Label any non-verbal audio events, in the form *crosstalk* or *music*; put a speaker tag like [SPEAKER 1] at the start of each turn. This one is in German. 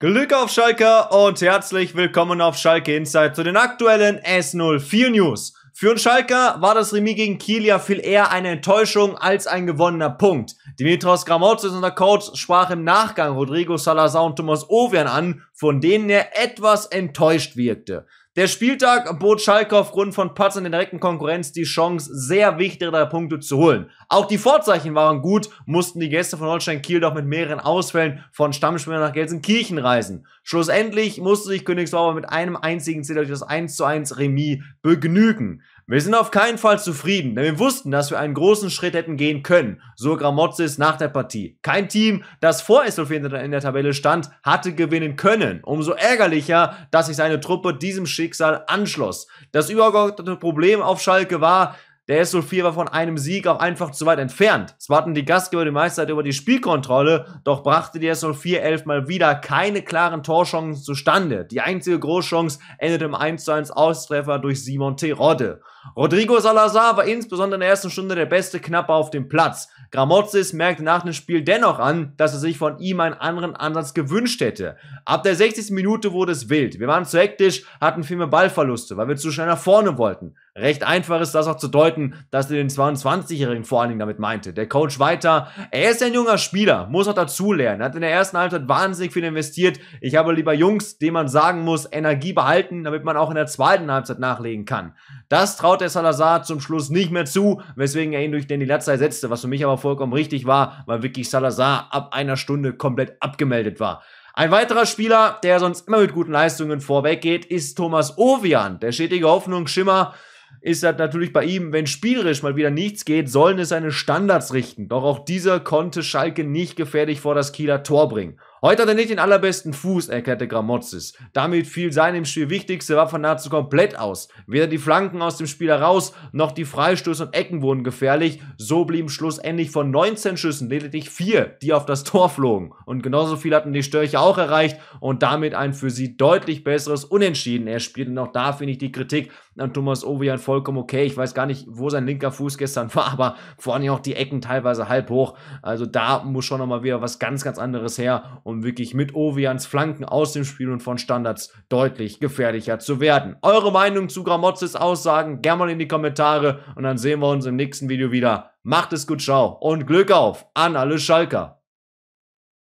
[SPEAKER 1] Glück auf Schalke und herzlich willkommen auf Schalke Insight zu den aktuellen S04 News. Für uns Schalke war das Remis gegen Kiel ja viel eher eine Enttäuschung als ein gewonnener Punkt. Dimitros Gramotzes, unser Coach, sprach im Nachgang Rodrigo Salazar und Thomas Ovian an, von denen er etwas enttäuscht wirkte. Der Spieltag bot Schalke aufgrund von Patzern in der direkten Konkurrenz die Chance, sehr wichtige drei Punkte zu holen. Auch die Vorzeichen waren gut, mussten die Gäste von Holstein Kiel doch mit mehreren Ausfällen von Stammspielern nach Gelsenkirchen reisen. Schlussendlich musste sich Königsbauer mit einem einzigen Ziel durch das 1 zu 1 Remis begnügen. Wir sind auf keinen Fall zufrieden, denn wir wussten, dass wir einen großen Schritt hätten gehen können, so Gramozis nach der Partie. Kein Team, das vor SLV in der Tabelle stand, hatte gewinnen können. Umso ärgerlicher, dass sich seine Truppe diesem Schick Schicksal anschloss. Das übergeordnete Problem auf Schalke war, der SO4 war von einem Sieg auch einfach zu weit entfernt. Zwar hatten die Gastgeber die Meisterheit über die Spielkontrolle, doch brachte die SO4 elfmal wieder keine klaren Torchancen zustande. Die einzige Großchance endete im 1:1 Austreffer durch Simon T. Rodde. Rodrigo Salazar war insbesondere in der ersten Stunde der beste Knapper auf dem Platz. Gramozis merkte nach dem Spiel dennoch an, dass er sich von ihm einen anderen Ansatz gewünscht hätte. Ab der 60. Minute wurde es wild. Wir waren zu hektisch, hatten viel mehr Ballverluste, weil wir zu schnell nach vorne wollten. Recht einfach ist das auch zu deuten, dass er den 22-Jährigen vor allen Dingen damit meinte. Der Coach weiter, er ist ein junger Spieler, muss auch dazulernen, hat in der ersten Halbzeit wahnsinnig viel investiert. Ich habe lieber Jungs, denen man sagen muss, Energie behalten, damit man auch in der zweiten Halbzeit nachlegen kann. Das traut der Salazar zum Schluss nicht mehr zu, weswegen er ihn durch den die Dilazza ersetzte, was für mich aber vollkommen richtig war, weil wirklich Salazar ab einer Stunde komplett abgemeldet war. Ein weiterer Spieler, der sonst immer mit guten Leistungen vorweggeht, ist Thomas Ovian. Der stetige Hoffnungsschimmer ist das halt natürlich bei ihm, wenn spielerisch mal wieder nichts geht, sollen es seine Standards richten. Doch auch dieser konnte Schalke nicht gefährlich vor das Kieler Tor bringen. Heute hat er nicht den allerbesten Fuß, erklärte Gramotzis. Damit fiel seine im Spiel wichtigste Waffe nahezu komplett aus. Weder die Flanken aus dem Spiel heraus, noch die Freistöße und Ecken wurden gefährlich. So blieben schlussendlich von 19 Schüssen lediglich vier, die auf das Tor flogen. Und genauso viel hatten die Störche auch erreicht und damit ein für sie deutlich besseres Unentschieden. Er spielte noch da, finde ich, die Kritik an Thomas Ovian vollkommen okay. Ich weiß gar nicht, wo sein linker Fuß gestern *laughs* war, aber vor allem auch die Ecken teilweise halb hoch. Also da muss schon nochmal wieder was ganz, ganz anderes her um wirklich mit Ovians Flanken aus dem Spiel und von Standards deutlich gefährlicher zu werden. Eure Meinung zu Gramotzes Aussagen gerne mal in die Kommentare und dann sehen wir uns im nächsten Video wieder. Macht es gut, ciao und Glück auf an alle Schalker.